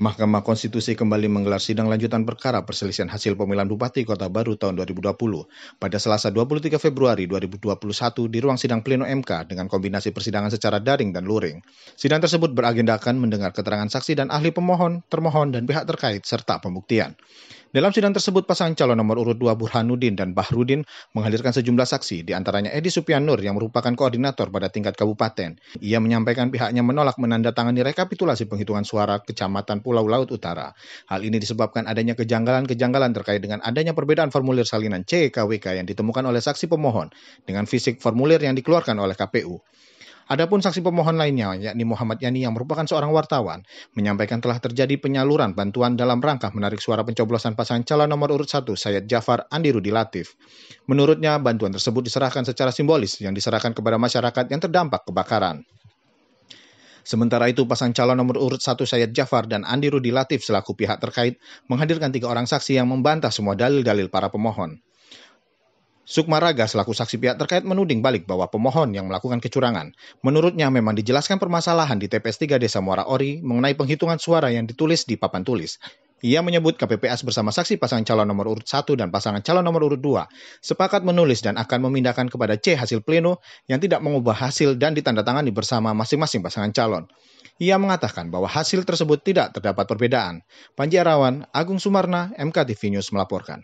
Mahkamah Konstitusi kembali menggelar sidang lanjutan perkara perselisihan hasil pemilihan Bupati Kota Baru tahun 2020 pada Selasa 23 Februari 2021 di ruang sidang pleno MK dengan kombinasi persidangan secara daring dan luring. Sidang tersebut beragendakan mendengar keterangan saksi dan ahli pemohon, termohon, dan pihak terkait serta pembuktian. Dalam sidang tersebut, pasangan calon nomor urut 2 Burhanuddin dan Bahrudin menghadirkan sejumlah saksi, diantaranya Edi Supianur yang merupakan koordinator pada tingkat kabupaten. Ia menyampaikan pihaknya menolak menandatangani rekapitulasi penghitungan suara Kecamatan Pulau Laut Utara. Hal ini disebabkan adanya kejanggalan-kejanggalan terkait dengan adanya perbedaan formulir salinan CKWK yang ditemukan oleh saksi pemohon dengan fisik formulir yang dikeluarkan oleh KPU. Adapun saksi pemohon lainnya, yakni Muhammad Yani yang merupakan seorang wartawan, menyampaikan telah terjadi penyaluran bantuan dalam rangka menarik suara pencoblosan pasangan calon nomor urut 1 Sayyid Jafar Andi Latif. Menurutnya, bantuan tersebut diserahkan secara simbolis yang diserahkan kepada masyarakat yang terdampak kebakaran. Sementara itu, pasang calon nomor urut 1 Sayyid Jafar dan Andi Rudi Latif selaku pihak terkait menghadirkan tiga orang saksi yang membantah semua dalil-dalil para pemohon. Sukmaraga selaku saksi pihak terkait menuding balik bahwa pemohon yang melakukan kecurangan. Menurutnya memang dijelaskan permasalahan di TPS 3 Desa Muara Ori mengenai penghitungan suara yang ditulis di papan tulis. Ia menyebut KPPS bersama saksi pasangan calon nomor urut 1 dan pasangan calon nomor urut 2 sepakat menulis dan akan memindahkan kepada C hasil pleno yang tidak mengubah hasil dan ditandatangani bersama masing-masing pasangan calon. Ia mengatakan bahwa hasil tersebut tidak terdapat perbedaan. Panji Arawan, Agung Sumarna, MKTV News melaporkan.